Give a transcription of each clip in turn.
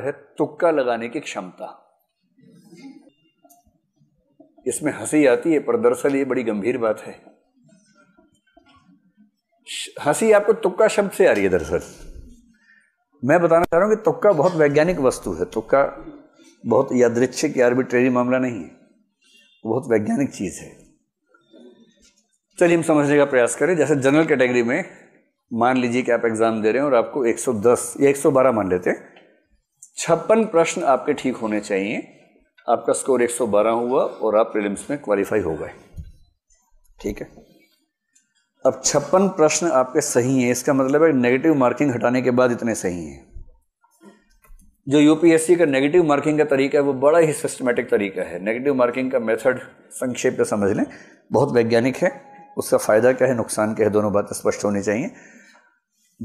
है तुक्का लगाने की क्षमता इसमें हंसी आती है पर दरअसल ये बड़ी गंभीर बात है हंसी आपको तुक्का शब्द से आ रही है दरअसल मैं बताना चाह रहा हूं कि तुक्का बहुत वैज्ञानिक वस्तु है तुक्का बहुत यादृच्छिक या आर्बिट्रेरी मामला नहीं है बहुत वैज्ञानिक चीज़ है चलिए हम समझने का प्रयास करें जैसे जनरल कैटेगरी में मान लीजिए कि आप एग्ज़ाम दे रहे हैं और आपको 110 या 112 मान लेते हैं छप्पन प्रश्न आपके ठीक होने चाहिए आपका स्कोर 112 हुआ और आप प्रीलिम्स में क्वालिफाई हो गए ठीक है अब छप्पन प्रश्न आपके सही हैं इसका मतलब है नेगेटिव मार्किंग हटाने के बाद इतने सही हैं जो यूपीएससी का नेगेटिव मार्किंग का तरीका है वो बड़ा ही सिस्टमेटिक तरीका है नेगेटिव मार्किंग का मेथड संक्षेप में समझ लें बहुत वैज्ञानिक है उसका फ़ायदा क्या है नुकसान क्या है दोनों बातें स्पष्ट होनी चाहिए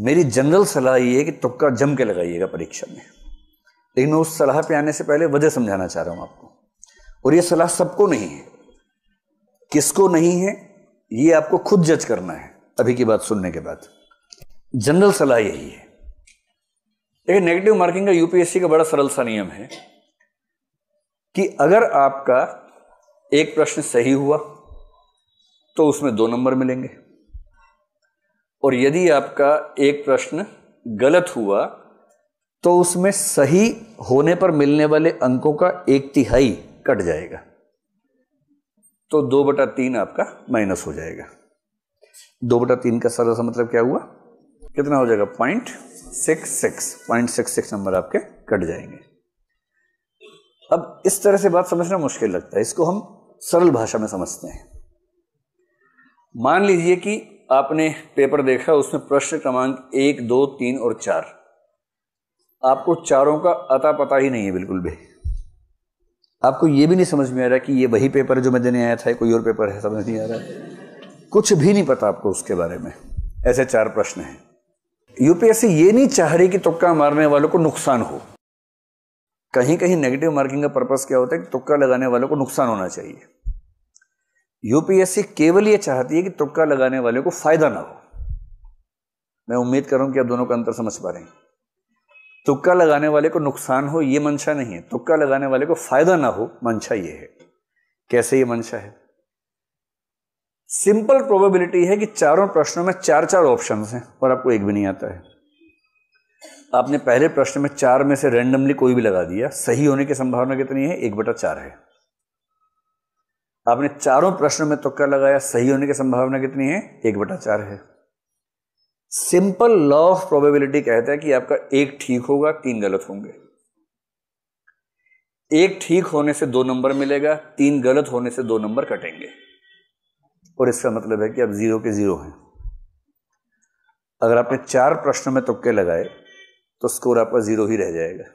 मेरी जनरल सलाह ये है कि तुक्का जम के लगाइएगा परीक्षा में लेकिन उस सलाह पे आने से पहले वजह समझाना चाह रहा हूं आपको और ये सलाह सबको नहीं है किसको नहीं है ये आपको खुद जज करना है अभी की बात सुनने के बाद जनरल सलाह यही है देखिए नेगेटिव मार्किंग का यूपीएससी का बड़ा सरल सा नियम है कि अगर आपका एक प्रश्न सही हुआ तो उसमें दो नंबर मिलेंगे और यदि आपका एक प्रश्न गलत हुआ तो उसमें सही होने पर मिलने वाले अंकों का एक तिहाई कट जाएगा तो दो बटा तीन आपका माइनस हो जाएगा दो बटा तीन का सरल सा मतलब क्या हुआ कितना हो जाएगा point six six point six six number आपके कट जाएंगे अब इस तरह से बात समझना मुश्किल लगता है इसको हम सरल भाषा में समझते हैं मान लीजिए कि आपने पेपर देखा उसमें प्रश्न क्रमांक एक दो तीन और चार आपको चारों का अता पता ही नहीं है बिल्कुल भी आपको ये भी नहीं समझ में आ रहा कि ये वही पेपर जो मैं देने आया था कोई और पेपर है समझ नहीं आ रहा है कुछ भी नहीं पता आपको उसके बारे में ऐसे चार प्रश्न हैं यूपीएससी ये नहीं चाह रही कि तुक्का मारने वालों को नुकसान हो कहीं कहीं नेगेटिव मार्किंग का पर्पस क्या होता है कि तुक्का लगाने वालों को नुकसान होना चाहिए यूपीएससी केवल ये चाहती है कि तुक्का लगाने वाले को फायदा ना हो मैं उम्मीद करूं कि आप दोनों का अंतर समझ पा रहे हैं तुक्का लगाने वाले को नुकसान हो ये मंशा नहीं है तुक्का लगाने वाले को फायदा ना हो मंशा ये है कैसे ये मंशा है सिंपल प्रोबेबिलिटी है कि चारों प्रश्नों में चार चार ऑप्शन हैं और आपको एक भी नहीं आता है आपने पहले प्रश्न में चार में से रैंडमली कोई भी लगा दिया सही होने की संभावना कितनी है एक बटा चार है आपने चारों प्रश्नों में तुक्का लगाया सही होने की संभावना कितनी है एक बटा चार है सिंपल लॉ ऑफ प्रोबेबिलिटी कहता है कि आपका एक ठीक होगा तीन गलत होंगे एक ठीक होने से दो नंबर मिलेगा तीन गलत होने से दो नंबर कटेंगे और इसका मतलब है कि आप जीरो के जीरो हैं अगर आपने चार प्रश्न में तुक्के लगाए तो स्कोर आपका जीरो ही रह जाएगा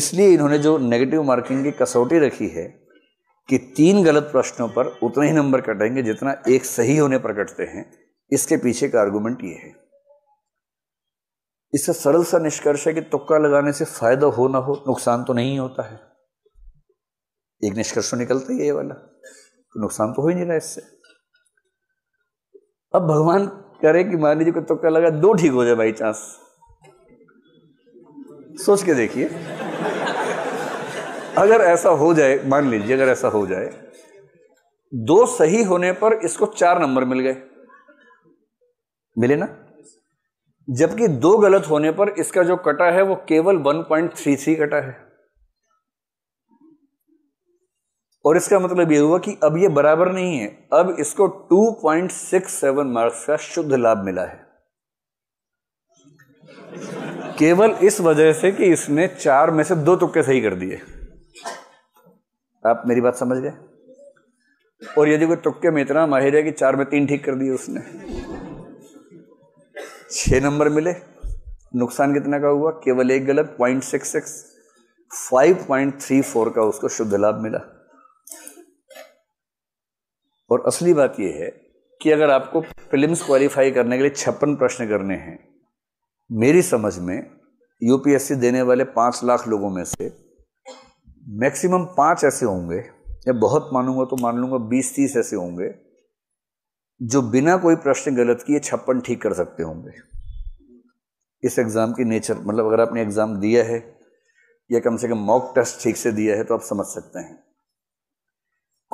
इसलिए इन्होंने जो नेगेटिव मार्किंग की कसौटी रखी है कि तीन गलत प्रश्नों पर उतने ही नंबर कटेंगे जितना एक सही होने पर कटते हैं इसके पीछे का आर्गूमेंट ये है इससे सरल सा निष्कर्ष है कि तुक्का लगाने से फायदा हो ना हो नुकसान तो नहीं होता है एक निष्कर्ष तो निकलता ही ये वाला तो नुकसान तो हो ही नहीं रहा इससे अब भगवान करे कि मान लीजिए को तुक्का लगा दो ठीक हो जाए बाई चांस सोच के देखिए अगर ऐसा हो जाए मान लीजिए अगर ऐसा हो जाए दो सही होने पर इसको चार नंबर मिल गए मिले ना जबकि दो गलत होने पर इसका जो कटा है वो केवल 1.33 कटा है और इसका मतलब ये हुआ कि अब ये बराबर नहीं है अब इसको 2.67 मार्क्स का शुद्ध लाभ मिला है केवल इस वजह से कि इसने चार में से दो तुक्के सही कर दिए आप मेरी बात समझ गए और यदि कोई तुक्के में इतना माहिर है कि चार में तीन ठीक कर दिए उसने छः नंबर मिले नुकसान कितना का हुआ केवल एक गलत point six six five point three four का उसको शुद्ध लाभ मिला और असली बात यह है कि अगर आपको फिल्म क्वालिफाई करने के लिए छप्पन प्रश्न करने हैं मेरी समझ में यूपीएससी देने वाले पांच लाख लोगों में से मैक्सिमम पांच ऐसे होंगे या बहुत मानूंगा तो मान लूंगा बीस तीस ऐसे होंगे जो बिना कोई प्रश्न गलत किए छप्पन ठीक कर सकते होंगे इस एग्ज़ाम की नेचर मतलब अगर आपने एग्ज़ाम दिया है या कम से कम मॉक टेस्ट ठीक से दिया है तो आप समझ सकते हैं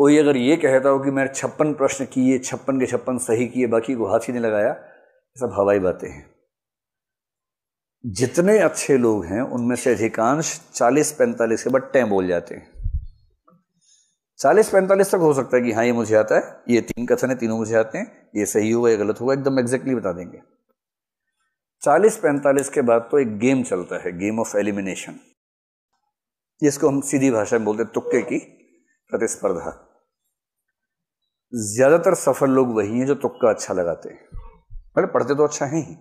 कोई अगर ये कहता हो कि मैंने छप्पन प्रश्न किए छप्पन के छप्पन सही किए बाकी को हाथ ही नहीं लगाया सब हवाई बातें हैं जितने अच्छे लोग हैं उनमें से अधिकांश 40-45 के बाद टें बोल जाते हैं चालीस पैंतालीस तक हो सकता है कि हाँ ये मुझे आता है ये तीन कथन है तीनों मुझे आते हैं ये सही होगा ये गलत होगा एकदम एग्जैक्टली बता देंगे चालीस पैंतालीस के बाद तो एक गेम चलता है गेम ऑफ एलिमिनेशन जिसको हम सीधी भाषा में बोलते हैं तुक्के की प्रतिस्पर्धा ज्यादातर सफल लोग वही हैं जो तुक्का अच्छा लगाते हैं मतलब पढ़ते तो अच्छा है ही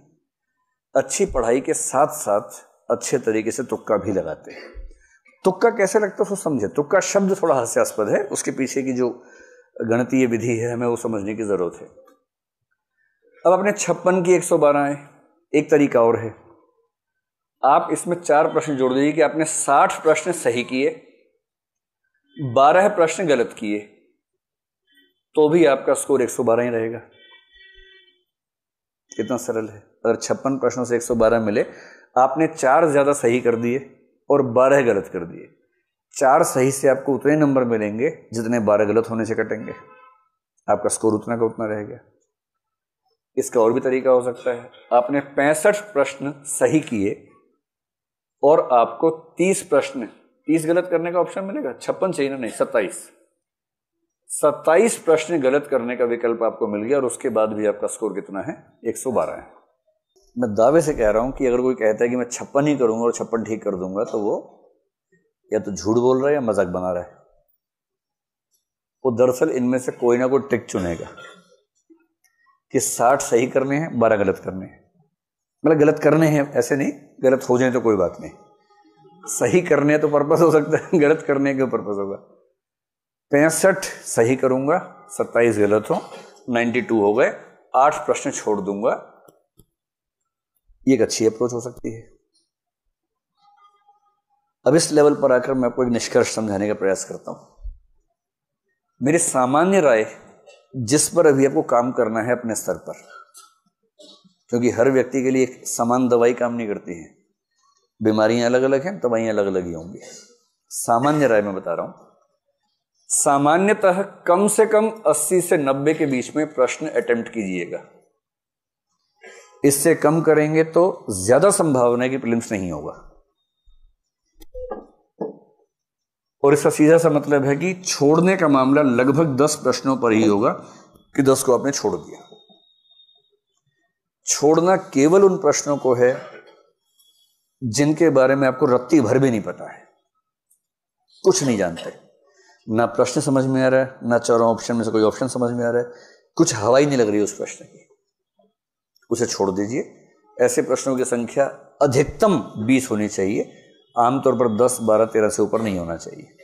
अच्छी पढ़ाई के साथ साथ अच्छे तरीके से तुक्का भी लगाते हैं तुक्का कैसे लगता है उसको समझे तुक्का शब्द थोड़ा हास्यास्पद है उसके पीछे की जो गणतीय विधि है हमें वो समझने की ज़रूरत है अब अपने छप्पन की एक सौ बारह है एक तरीका और है आप इसमें चार प्रश्न जोड़ दीजिए कि आपने साठ प्रश्न सही किए बारह प्रश्न गलत किए तो भी आपका स्कोर एक सौ बारह ही रहेगा कितना सरल है अगर छप्पन प्रश्नों से एक सौ बारह मिले आपने चार ज़्यादा सही कर दिए और बारह गलत कर दिए चार सही से आपको उतने नंबर मिलेंगे जितने बारह गलत होने से कटेंगे आपका स्कोर उतना का उतना रहेगा इसका और भी तरीका हो सकता है आपने पैंसठ प्रश्न सही किए और आपको तीस प्रश्न तीस गलत करने का ऑप्शन मिलेगा छप्पन चाहिए ना नहीं सत्ताईस सत्ताईस प्रश्न गलत करने का विकल्प आपको मिल गया और उसके बाद भी आपका स्कोर कितना है एक सौ बारह है मैं दावे से कह रहा हूं कि अगर कोई कहता है कि मैं छप्पन ही करूंगा और छप्पन ठीक कर दूंगा तो वो या तो झूठ बोल रहा है या मजाक बना रहा है वो दरअसल इनमें से कोई ना कोई ट्रिक चुनेगा कि साठ सही करने हैं बारह गलत करने हैं मतलब गलत करने हैं ऐसे नहीं गलत हो जाए तो कोई बात नहीं सही करने तो पर्पज़ हो सकता है गलत करने का पर्पज़ होगा पैंसठ सही करूंगा सत्ताईस गलत हो नाइन्टी टू हो गए आठ प्रश्न छोड़ दूंगा ये एक अच्छी अप्रोच हो सकती है अब इस लेवल पर आकर मैं आपको एक निष्कर्ष समझाने का प्रयास करता हूं मेरी सामान्य राय जिस पर अभी आपको काम करना है अपने स्तर पर क्योंकि हर व्यक्ति के लिए एक समान दवाई काम नहीं करती है बीमारियां अलग अलग हैं दवाइयां अलग अलग ही होंगी सामान्य राय में बता रहा हूं सामान्यतः कम से कम 80 से 90 के बीच में प्रश्न अटेम्प्ट कीजिएगा इससे कम करेंगे तो ज्यादा संभावना है कि प्रिलिम्स नहीं होगा और इसका सीधा सा मतलब है कि छोड़ने का मामला लगभग दस प्रश्नों पर ही होगा कि दस को आपने छोड़ दिया छोड़ना केवल उन प्रश्नों को है जिनके बारे में आपको रत्ती भर भी नहीं पता है कुछ नहीं जानते ना प्रश्न समझ में आ रहा है ना चारों ऑप्शन में से कोई ऑप्शन समझ में आ रहा है कुछ हवाई नहीं लग रही उस प्रश्न की उसे छोड़ दीजिए ऐसे प्रश्नों की संख्या अधिकतम बीस होनी चाहिए आमतौर पर दस बारह तेरह से ऊपर नहीं होना चाहिए